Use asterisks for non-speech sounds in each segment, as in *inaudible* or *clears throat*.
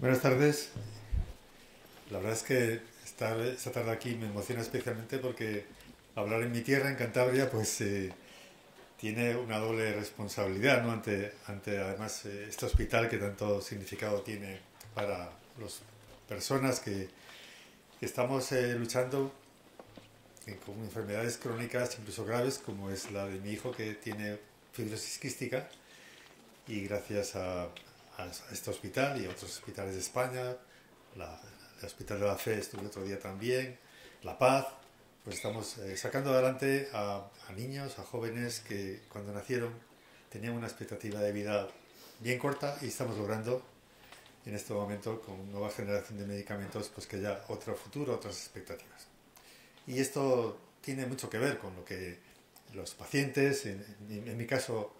Buenas tardes. La verdad es que estar esta tarde aquí me emociona especialmente porque hablar en mi tierra, en Cantabria, pues eh, tiene una doble responsabilidad ¿no? ante, ante además eh, este hospital que tanto significado tiene para las personas que, estamos eh, luchando con enfermedades crónicas, incluso graves, como es la de mi hijo que tiene fibrosis quística y gracias a, a este hospital y a otros hospitales de España. el Hospital de la Fe estuve otro día también. La Paz. Pues estamos eh, sacando adelante a, niños, a jóvenes que cuando nacieron tenían una expectativa de vida bien corta y estamos logrando en este momento con nueva generación de medicamentos pues que haya otro futuro, otras expectativas. Y esto tiene mucho que ver con lo que los pacientes, en, en mi caso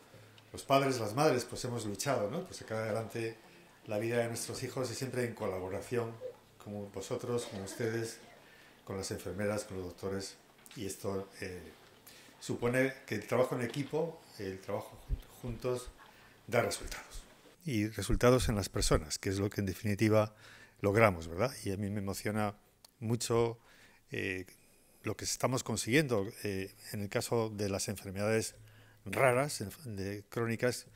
los padres, las madres, pues hemos luchado, ¿no? Pues sacar adelante la vida de nuestros hijos y siempre en colaboración con vosotros, con ustedes, con las enfermeras, con los doctores. Y esto eh, supone que el trabajo en equipo, el trabajo juntos, da resultados. Y resultados en las personas, que es lo que en definitiva logramos, ¿verdad? Y a mí me emociona mucho eh, lo que estamos consiguiendo eh, en el caso de las enfermedades raras, de crónicas,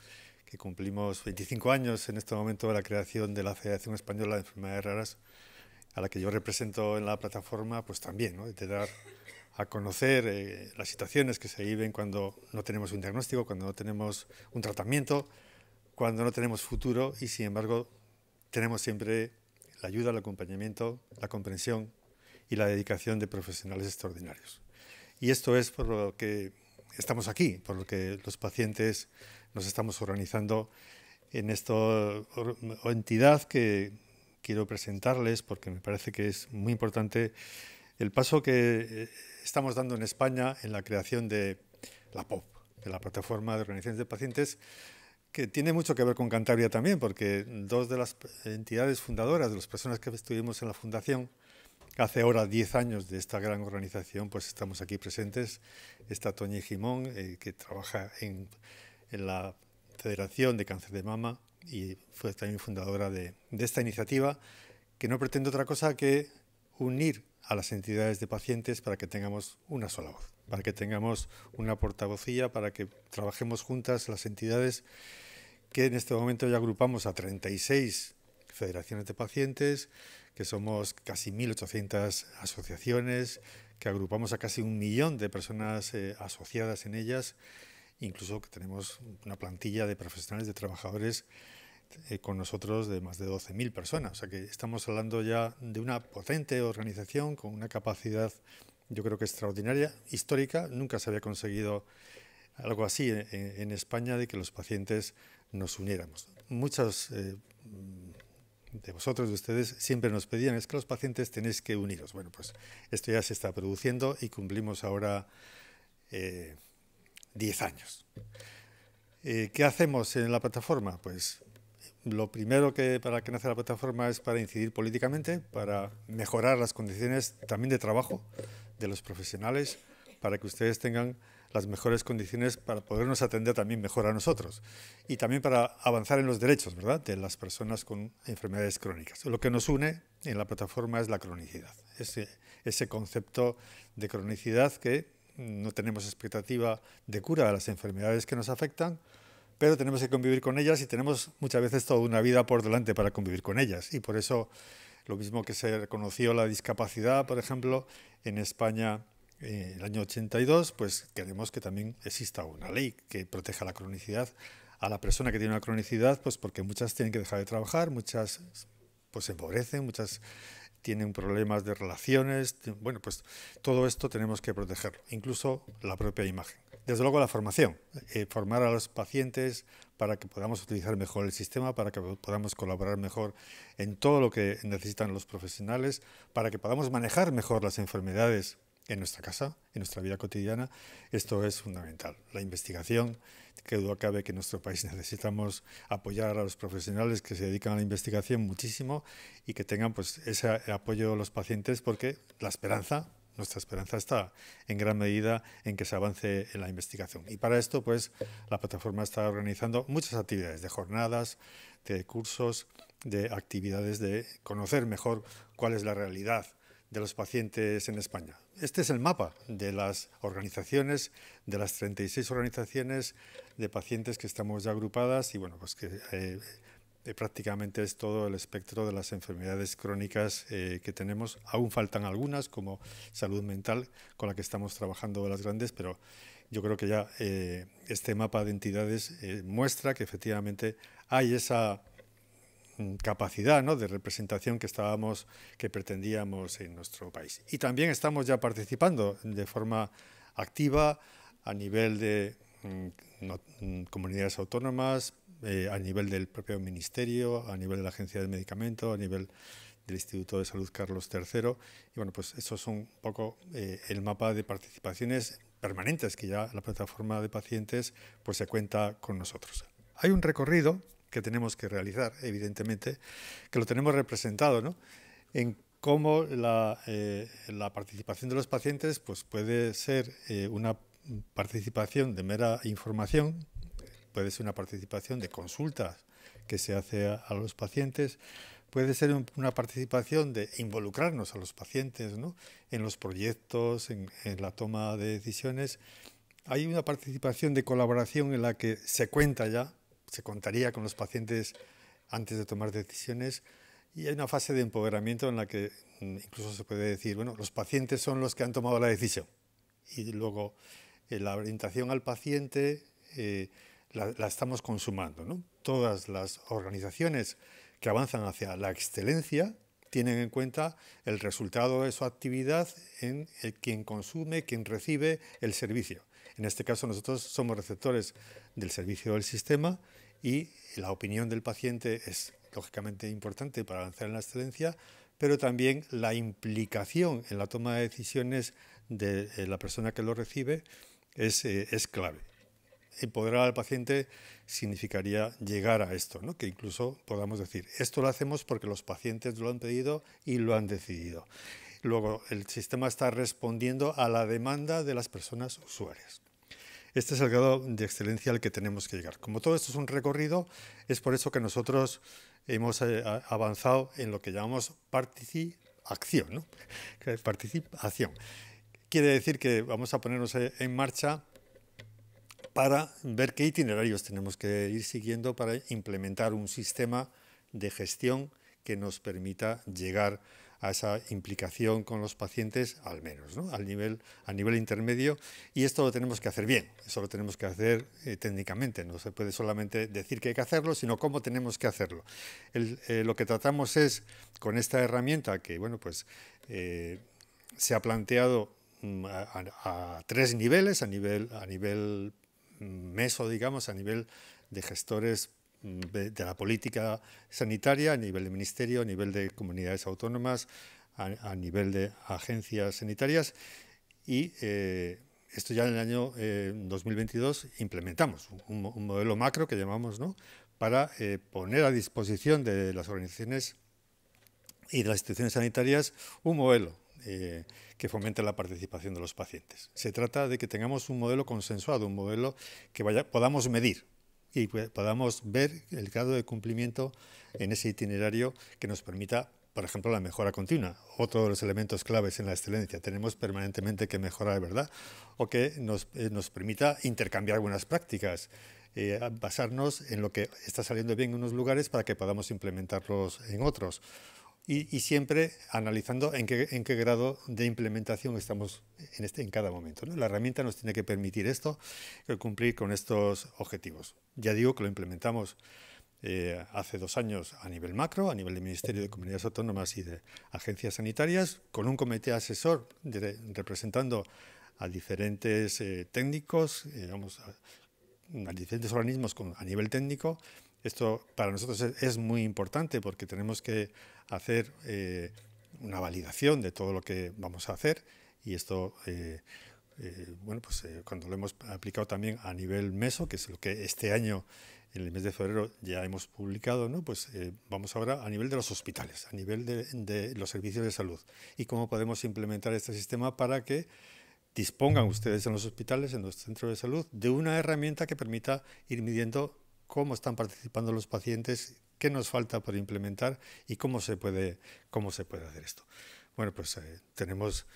que cumplimos 25 años en este momento de la creación de la Federación Española de Enfermedades Raras, a la que yo represento en la plataforma, pues también, de dar a conocer eh, las situaciones que se viven cuando no tenemos un diagnóstico, cuando no tenemos un tratamiento, cuando no tenemos futuro y sin embargo tenemos siempre la ayuda, el acompañamiento, la comprensión y la dedicación de profesionales extraordinarios. Y esto es por lo que estamos aquí, por lo que los pacientes nos estamos organizando en esta entidad que quiero presentarles porque me parece que es muy importante el paso que eh, estamos dando en España en la creación de la POP, de la plataforma de organizaciones de pacientes, que tiene mucho que ver con Cantabria también, porque dos de las entidades fundadoras, de las personas que estuvimos en la fundación, Hace ahora 10 años de esta gran organización, pues estamos aquí presentes. Está Toñi Jimón, eh, que trabaja en, la Federación de Cáncer de Mama y fue también fundadora de, de esta iniciativa, que no pretende otra cosa que unir a las entidades de pacientes para que tengamos una sola voz, para que tengamos una portavocía, para que trabajemos juntas las entidades que en este momento ya agrupamos a 36 federaciones de pacientes, que somos casi 1.800 asociaciones, que agrupamos a casi un millón de personas eh, asociadas en ellas, incluso que tenemos una plantilla de profesionales, de trabajadores eh, con nosotros de más de 12.000 personas. O sea que estamos hablando ya de una potente organización con una capacidad yo creo que extraordinaria, histórica. Nunca se había conseguido algo así en, España de que los pacientes nos uniéramos. Muchas eh, de vosotros, de ustedes, siempre nos pedían, es que los pacientes tenéis que uniros. Bueno, pues esto ya se está produciendo y cumplimos ahora 10 eh, años. Eh, ¿Qué hacemos en la plataforma? Pues lo primero que para que nace la plataforma es para incidir políticamente, para mejorar las condiciones también de trabajo de los profesionales, para que ustedes tengan las mejores condiciones para podernos atender también mejor a nosotros y también para avanzar en los derechos ¿verdad? de las personas con enfermedades crónicas. Lo que nos une en la plataforma es la cronicidad, ese, ese concepto de cronicidad que no tenemos expectativa de cura de las enfermedades que nos afectan, pero tenemos que convivir con ellas y tenemos muchas veces toda una vida por delante para convivir con ellas. Y por eso, lo mismo que se reconoció la discapacidad, por ejemplo, en España eh, el año 82, pues queremos que también exista una ley que proteja la cronicidad a la persona que tiene una cronicidad, pues porque muchas tienen que dejar de trabajar, muchas pues se empobrecen, muchas tienen problemas de relaciones, bueno, pues todo esto tenemos que protegerlo, incluso la propia imagen. Desde luego la formación, eh, formar a los pacientes para que podamos utilizar mejor el sistema, para que podamos colaborar mejor en todo lo que necesitan los profesionales, para que podamos manejar mejor las enfermedades en nuestra casa, en nuestra vida cotidiana, esto es fundamental. La investigación, que duda cabe que en nuestro país *laughs* necesitamos apoyar a los profesionales que se dedican a la investigación muchísimo y que tengan pues, ese apoyo a los pacientes porque la esperanza, nuestra esperanza está en gran medida en que se avance en la investigación. Y para esto, pues, la plataforma está organizando muchas actividades de jornadas, de cursos, de actividades de conocer mejor cuál es la realidad de los pacientes en España. Este es el mapa de las organizaciones, de las 36 organizaciones de pacientes que estamos ya agrupadas y bueno, pues que eh, eh, prácticamente es todo el espectro de las enfermedades crónicas eh, que tenemos. Aún faltan algunas como salud mental con la que estamos trabajando de las grandes, pero yo creo que ya este mapa de entidades muestra que efectivamente hay esa capacidad ¿no? de representación que estábamos, que pretendíamos en nuestro país. Y también estamos ya participando de forma activa a nivel de mm, mm, comunidades autónomas, eh, a nivel del propio ministerio, a nivel de la Agencia de medicamentos, a nivel del Instituto de Salud Carlos III. Y bueno, pues eso es un poco eh, el mapa de participaciones permanentes que ya la plataforma de pacientes pues se cuenta con nosotros. Hay un recorrido que tenemos que realizar, evidentemente, que lo tenemos representado, ¿no? En cómo la, eh, la participación de los pacientes pues puede ser eh, una participación de mera información, puede ser una participación de consultas que se hace a, los pacientes, puede ser una participación de involucrarnos a los pacientes ¿no? en los proyectos, en, en, la toma de decisiones. Hay una participación de colaboración en la que se cuenta ya se contaría con los pacientes antes de tomar decisiones y hay una fase de empoderamiento en la que mm, incluso se puede decir, bueno, los pacientes son los que han tomado la decisión. Y luego eh, la orientación al paciente eh, la, estamos consumando. Todas las organizaciones que avanzan hacia la excelencia tienen en cuenta el resultado de su actividad en eh, quien consume, quien recibe el servicio. En este caso nosotros somos receptores del servicio del sistema y la opinión del paciente es lógicamente importante para avanzar en la excelencia, pero también la implicación en la toma de decisiones de eh, la persona que lo recibe eh, es, clave. Empoderar al paciente significaría llegar a esto, que incluso podamos decir, esto lo hacemos porque los pacientes lo han pedido y lo han decidido. Luego, el sistema está respondiendo a la demanda de las personas usuarias. Este es el grado de excelencia al que tenemos que llegar. Como todo esto es un recorrido, es por eso que nosotros hemos eh, avanzado en lo que llamamos participación. *laughs* Participación. Quiere decir que vamos a ponernos eh, en marcha para ver qué itinerarios tenemos que ir siguiendo para implementar un sistema de gestión que nos permita llegar a a esa implicación con los pacientes, al menos, ¿no? al, nivel, a nivel intermedio, y esto lo tenemos que hacer bien, eso lo tenemos que hacer eh, técnicamente, no se puede solamente decir que hay que hacerlo, sino cómo tenemos que hacerlo. Eh, lo que tratamos es, con esta herramienta que, bueno, pues eh, se ha planteado mm, a, tres niveles, a nivel, a nivel mm, meso, digamos, a nivel de gestores de, la política sanitaria a nivel de ministerio, a nivel de comunidades autónomas, a, nivel de agencias sanitarias y eh, esto ya en el año 2022 eh, implementamos un, modelo macro que llamamos ¿no? para eh, poner a disposición de las organizaciones y de las instituciones sanitarias un modelo que fomente la participación de los pacientes. Se trata de que tengamos un modelo consensuado, un modelo que vaya, podamos medir, y podamos ver el grado de cumplimiento en ese itinerario que nos permita, por ejemplo, la mejora continua. Otro de los elementos claves en la excelencia. Tenemos permanentemente que mejorar, ¿verdad? O que nos, eh, nos permita intercambiar buenas prácticas. Eh, basarnos en lo que está saliendo bien en unos lugares para que podamos implementarlos en otros y, siempre analizando en qué, en qué, grado de implementación estamos en, este, en cada momento. La herramienta nos tiene que permitir esto, cumplir con estos objetivos. Ya digo que lo implementamos eh, hace dos años a nivel macro, a nivel de Ministerio de Comunidades Autónomas y de agencias sanitarias, con un comité asesor representando a diferentes eh, técnicos, eh, vamos a, diferentes organismos a nivel técnico esto para nosotros es, muy importante porque tenemos que hacer eh, una validación de todo lo que vamos a hacer y esto, eh, eh, bueno, pues cuando lo hemos aplicado también a nivel meso, que es lo que este año, en el mes de febrero, ya hemos publicado, ¿no? Pues vamos ahora a nivel de los hospitales, a nivel de los servicios de salud y cómo podemos implementar este sistema para que dispongan ustedes en los hospitales, en los centros de salud, de una herramienta que permita ir midiendo cómo están participando los pacientes, qué nos falta por implementar y cómo se puede, cómo se puede hacer esto. Bueno, pues eh, tenemos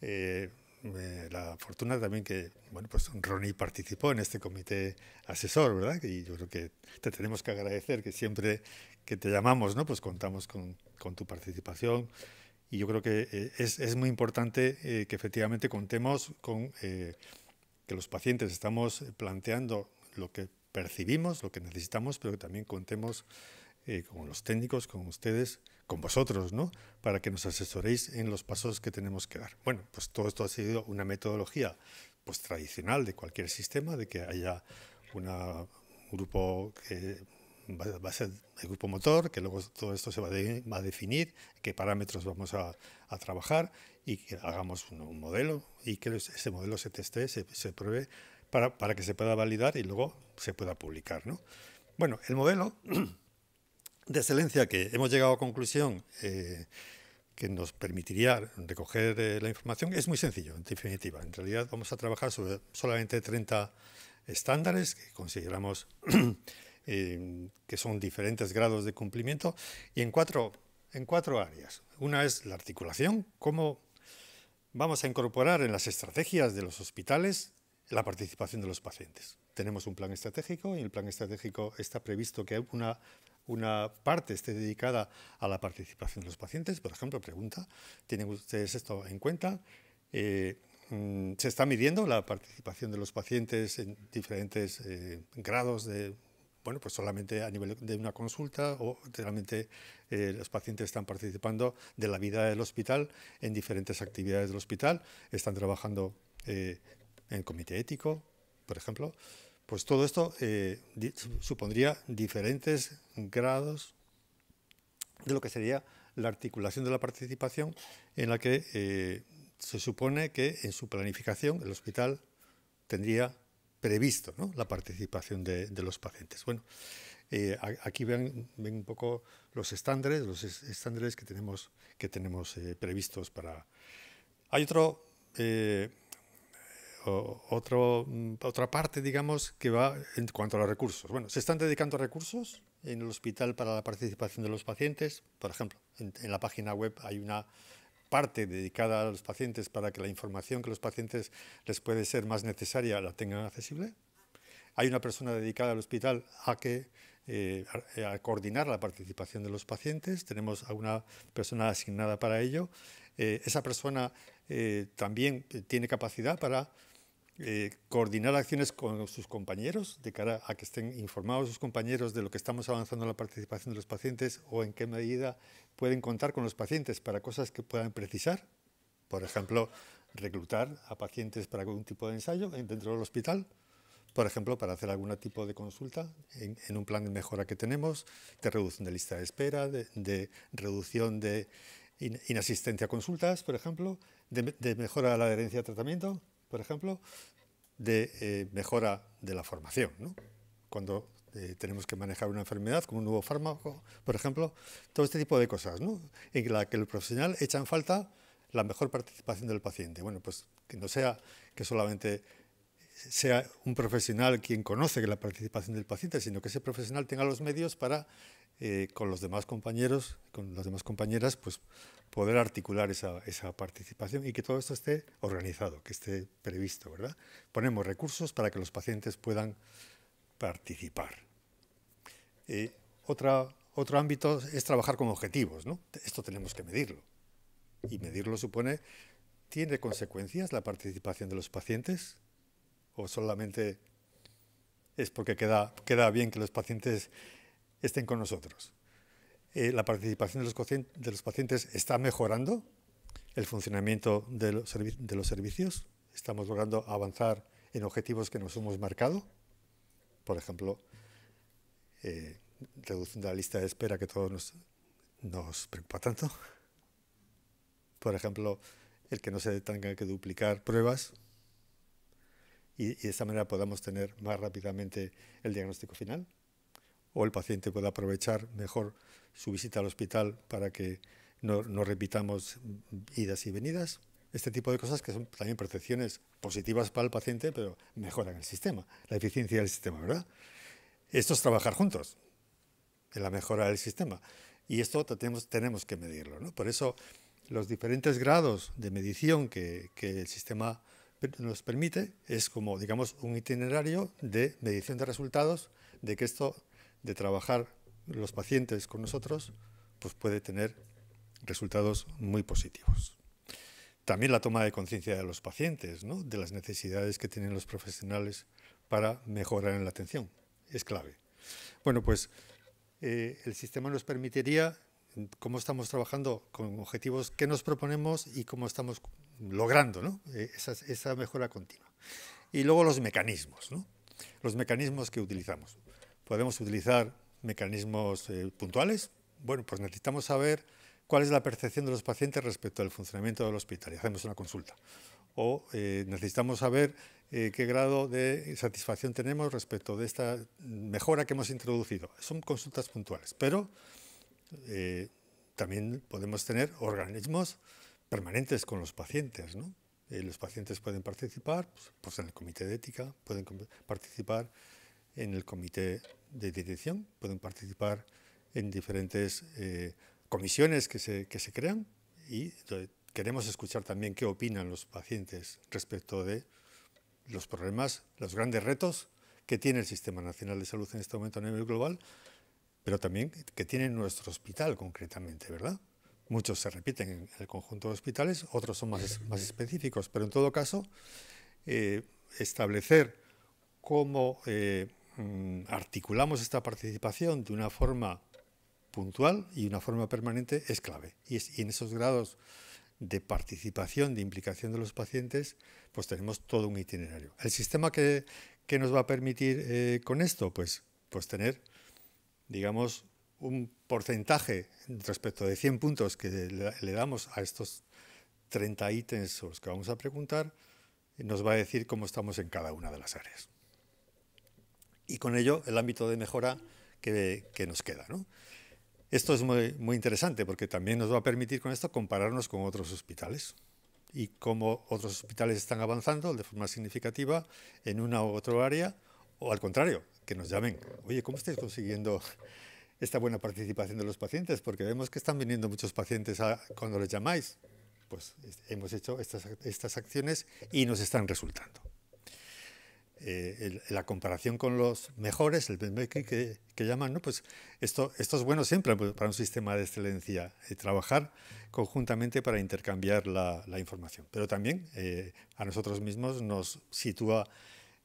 eh, la fortuna también que, bueno, pues Ronnie participó en este comité asesor, ¿verdad? Y yo creo que te tenemos que agradecer que siempre que te llamamos, ¿no? Pues contamos con, con tu participación. Y yo creo que eh, es, es, muy importante que efectivamente contemos con que los pacientes estamos planteando lo que percibimos, lo que necesitamos, pero que también contemos eh, con los técnicos, con ustedes, con vosotros, ¿no? Para que nos asesoréis en los pasos que tenemos que dar. Bueno, pues todo esto ha sido una metodología pues tradicional de cualquier sistema, de que haya una, un grupo que va, a ser el grupo motor, que luego todo esto se va, a definir, qué parámetros vamos a, trabajar y que hagamos un, modelo y que ese modelo se teste, se, se pruebe para, que se pueda validar y luego se pueda publicar. Bueno, el modelo *clears throat* de excelencia que hemos llegado a conclusión eh, que nos permitiría recoger eh, la información es muy sencillo, en definitiva. En realidad vamos a trabajar sobre solamente 30 estándares que consideramos *clears throat* eh, que son diferentes grados de cumplimiento y en cuatro, en cuatro áreas. Una es la articulación, cómo vamos a incorporar en las estrategias de los hospitales la participación de los pacientes. Tenemos un plan estratégico y el plan estratégico está previsto que una, parte esté dedicada a la participación de los pacientes. Por ejemplo, pregunta, ¿tienen ustedes esto en cuenta? Eh, mm, se está midiendo la participación de los pacientes en diferentes eh, grados de, bueno, pues solamente a nivel de una consulta o realmente eh, los pacientes están participando de la vida del hospital en diferentes actividades del hospital, están trabajando en comité ético, por ejemplo, pues todo esto eh, supondría diferentes grados de lo que sería la articulación de la participación en la que eh, se supone que en su planificación el hospital tendría previsto la participación de, los pacientes. Bueno, eh, aquí ven, un poco los estándares, los estándares que tenemos, que tenemos previstos para... Hay otro otra otra parte, digamos, que va en cuanto a los recursos. Bueno, se están dedicando recursos en el hospital para la participación de los pacientes. Por ejemplo, en, la página web hay una parte dedicada a los pacientes para que la información que los pacientes les puede ser más necesaria la tengan accesible. Hay una persona dedicada al hospital a que eh, a, coordinar la participación de los pacientes. Tenemos a una persona asignada para ello. Eh, esa persona eh, también tiene capacidad para eh, coordinar acciones con sus compañeros de cara a que estén informados sus compañeros de lo que estamos avanzando en la participación de los pacientes o en qué medida pueden contar con los pacientes para cosas que puedan precisar. Por ejemplo, reclutar a pacientes para algún tipo de ensayo dentro del hospital, por ejemplo, para hacer algún tipo de consulta en, un plan de mejora que tenemos, de reducción de lista de espera, de, reducción de inasistencia a consultas, por ejemplo, de, de mejora de la adherencia a tratamiento por ejemplo, de eh, mejora de la formación. Cuando eh, tenemos que manejar una enfermedad con un nuevo fármaco, por ejemplo, todo este tipo de cosas, en la que el profesional echa en falta la mejor participación del paciente. Bueno, pues que no sea que solamente sea un profesional quien conoce la participación del paciente, sino que ese profesional tenga los medios para, eh, con los demás compañeros, con las demás compañeras, pues poder articular esa, participación y que todo esto esté organizado, que esté previsto, ¿verdad? Ponemos recursos para que los pacientes puedan participar. Eh, otro ámbito es trabajar con objetivos, ¿no? Esto tenemos que medirlo. Y medirlo supone, ¿tiene consecuencias la participación de los pacientes? ¿O solamente es porque queda, queda bien que los pacientes estén con nosotros? Eh, la participación de los, pacientes está mejorando el funcionamiento de los, servicios. Estamos logrando avanzar en objetivos que nos hemos marcado. Por ejemplo, eh, reduciendo la lista de espera que todos nos, preocupa tanto. Por ejemplo, el que no se tenga que duplicar pruebas y, y de esta manera podamos tener más rápidamente el diagnóstico final o el paciente pueda aprovechar mejor su visita al hospital para que no, repitamos idas y venidas. Este tipo de cosas que son también percepciones positivas para el paciente, pero mejoran el sistema, la eficiencia del sistema, ¿verdad? Esto es trabajar juntos en la mejora del sistema. Y esto tenemos, tenemos que medirlo. Por eso los diferentes grados de medición que, el sistema nos permite es como, digamos, un itinerario de medición de resultados de que esto de trabajar los pacientes con nosotros, pues puede tener resultados muy positivos. También la toma de conciencia de los pacientes, de las necesidades que tienen los profesionales para mejorar en la atención, es clave. Bueno, pues eh, el sistema nos permitiría cómo estamos trabajando con objetivos que nos proponemos y cómo estamos logrando eh, esa, mejora continua. Y luego los mecanismos, ¿no? los mecanismos que utilizamos podemos utilizar mecanismos eh, puntuales. Bueno, pues necesitamos saber cuál es la percepción de los pacientes respecto al funcionamiento del hospital y hacemos una consulta. O eh, necesitamos saber eh, qué grado de satisfacción tenemos respecto de esta mejora que hemos introducido. Son consultas puntuales, pero también podemos tener organismos permanentes con los pacientes. los pacientes pueden participar pues, pues, en el comité de ética, pueden participar en el comité de dirección, pueden participar en diferentes eh, comisiones que se, que se crean y eh, queremos escuchar también qué opinan los pacientes respecto de los problemas, los grandes retos que tiene el Sistema Nacional de Salud en este momento a nivel global, pero también que tiene nuestro hospital concretamente, ¿verdad? Muchos se repiten en el conjunto de hospitales, otros son más, más específicos, pero en todo caso, eh, establecer cómo Mm, articulamos esta participación de una forma puntual y una forma permanente es clave. Y, en esos grados de participación, de implicación de los pacientes, pues tenemos todo un itinerario. ¿El sistema que, nos va a permitir eh, con esto? Pues, pues tener, digamos, un porcentaje respecto de 100 puntos que le, damos a estos 30 ítems los que vamos a preguntar, nos va a decir cómo estamos en cada una de las áreas y con ello el ámbito de mejora que, nos queda. Esto es muy, interesante porque también nos va a permitir con esto compararnos con otros hospitales y cómo otros hospitales están avanzando de forma significativa en una u otra área, o al contrario, que nos llamen, oye, ¿cómo estáis consiguiendo esta buena participación de los pacientes? Porque vemos que están viniendo muchos pacientes cuando les llamáis. Pues este, hemos hecho estas, estas acciones y nos están resultando. Eh, la comparación con los mejores, el benchmarking que, llaman, pues esto, esto es bueno siempre pues, para un sistema de excelencia, eh, trabajar conjuntamente para intercambiar la, información, pero también eh, a nosotros mismos nos sitúa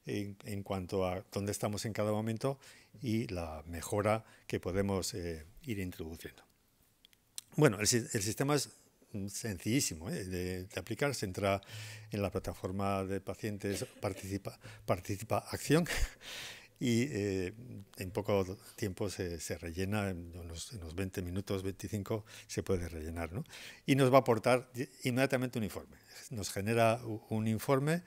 en, cuanto a dónde estamos en cada momento y la mejora que podemos ir introduciendo. Bueno, el sistema es sencillísimo ¿eh? de, aplicar. Se entra en la plataforma de pacientes Participa, participa Acción y eh, en poco tiempo se, rellena, en unos, 20 minutos, 25 se puede rellenar. Y nos va a aportar inmediatamente un informe. Nos genera un informe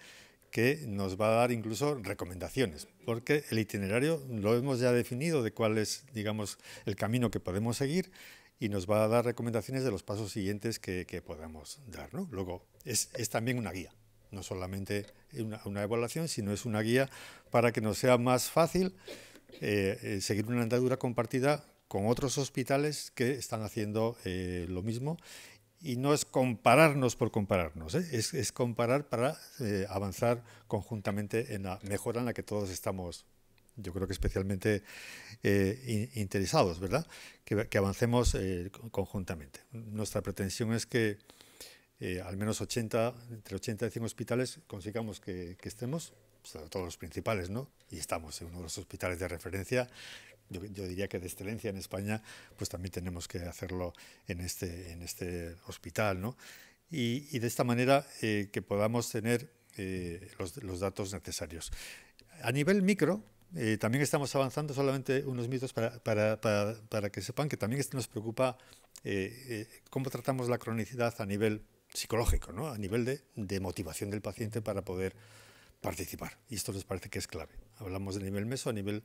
que nos va a dar incluso recomendaciones, porque el itinerario lo hemos ya definido de cuál es, digamos, el camino que podemos seguir y nos va a dar recomendaciones de los pasos siguientes que, que podamos dar. ¿no? Luego, es, es, también una guía, no solamente una, evaluación, sino es una guía para que nos sea más fácil eh, eh, seguir una andadura compartida con otros hospitales que están haciendo eh, lo mismo. Y no es compararnos por compararnos, es, es, comparar para avanzar conjuntamente en la mejora en la que todos estamos yo creo que especialmente eh, interesados, ¿verdad? Que, avancemos eh, conjuntamente. Nuestra pretensión es que eh, al menos 80, entre 80 y 100 hospitales consigamos que, estemos, pues, sobre todo los principales, ¿no? Y estamos en uno de los hospitales de referencia yo, diría que de excelencia en España, pues también tenemos que hacerlo en este, en este hospital, ¿no? Y, de esta manera que podamos tener los, los, datos necesarios. A nivel micro, eh, también estamos avanzando solamente unos mitos para, para, para, para que sepan que también nos preocupa eh, eh, cómo tratamos la cronicidad a nivel psicológico, ¿no? a nivel de, de, motivación del paciente para poder participar. Y esto nos parece que es clave. Hablamos de nivel meso, a nivel,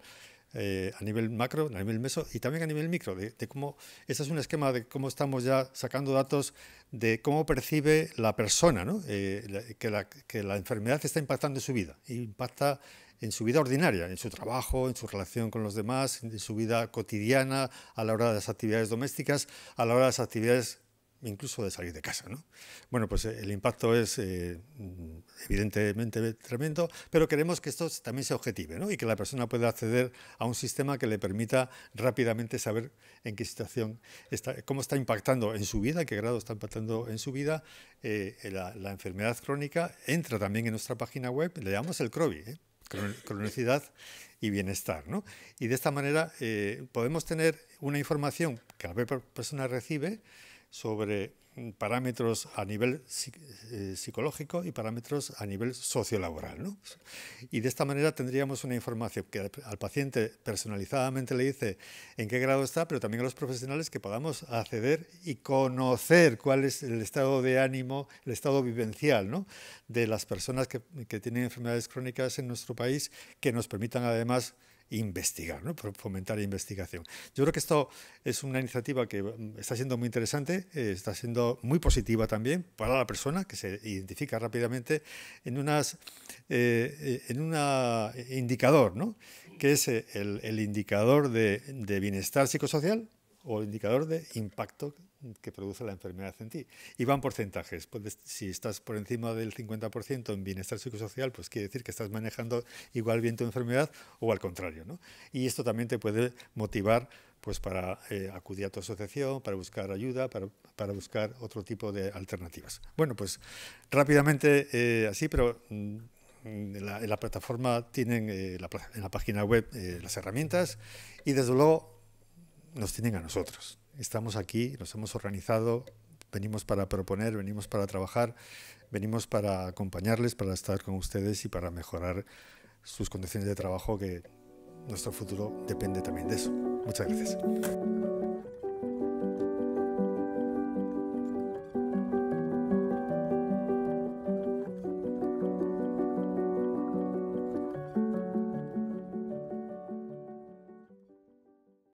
a nivel macro, a nivel meso y también a nivel micro, de, cómo, este es un esquema de cómo estamos ya sacando datos de cómo percibe la persona, ¿no? que, la, que la enfermedad está impactando en su vida, impacta en su vida ordinaria, en su trabajo, en su relación con los demás, en su vida cotidiana, a la hora de las actividades domésticas, a la hora de las actividades incluso de salir de casa. ¿no? Bueno, pues eh, el impacto es eh, evidentemente tremendo, pero queremos que esto también se objetivo ¿no? y que la persona pueda acceder a un sistema que le permita rápidamente saber en qué situación está, cómo está impactando en su vida, qué grado está impactando en su vida eh, la, la, enfermedad crónica. Entra también en nuestra página web, le llamamos el CROBI. ¿eh? cronicidad y bienestar. Y de esta manera eh, podemos tener una información que la persona recibe sobre parámetros a nivel eh, psicológico y parámetros a nivel sociolaboral. ¿no? Y de esta manera tendríamos una información que al paciente personalizadamente le dice en qué grado está, pero también a los profesionales que podamos acceder y conocer cuál es el estado de ánimo, el estado vivencial ¿no? de las personas que, que tienen enfermedades crónicas en nuestro país, que nos permitan además investigar, fomentar la investigación. Yo creo que esto es una iniciativa que mm, está siendo muy interesante, eh, está siendo muy positiva también para la persona que se identifica rápidamente en, unas, eh, eh, en un indicador, ¿no? que es el, indicador de, de bienestar psicosocial o el indicador de impacto que produce la enfermedad en ti. Y van porcentajes. si estás por encima del 50% en bienestar psicosocial, pues quiere decir que estás manejando igual bien tu enfermedad o al contrario. Y esto también te puede motivar pues para eh, acudir a tu asociación, para buscar ayuda, para, buscar otro tipo de alternativas. Bueno, pues rápidamente eh, así, pero mm, en, la, plataforma tienen eh, la, en la página web las herramientas y desde luego nos tienen a nosotros estamos aquí, nos hemos organizado, venimos para proponer, venimos para trabajar, venimos para acompañarles, para estar con ustedes y para mejorar sus condiciones de trabajo, que nuestro futuro depende también de eso. Muchas gracias.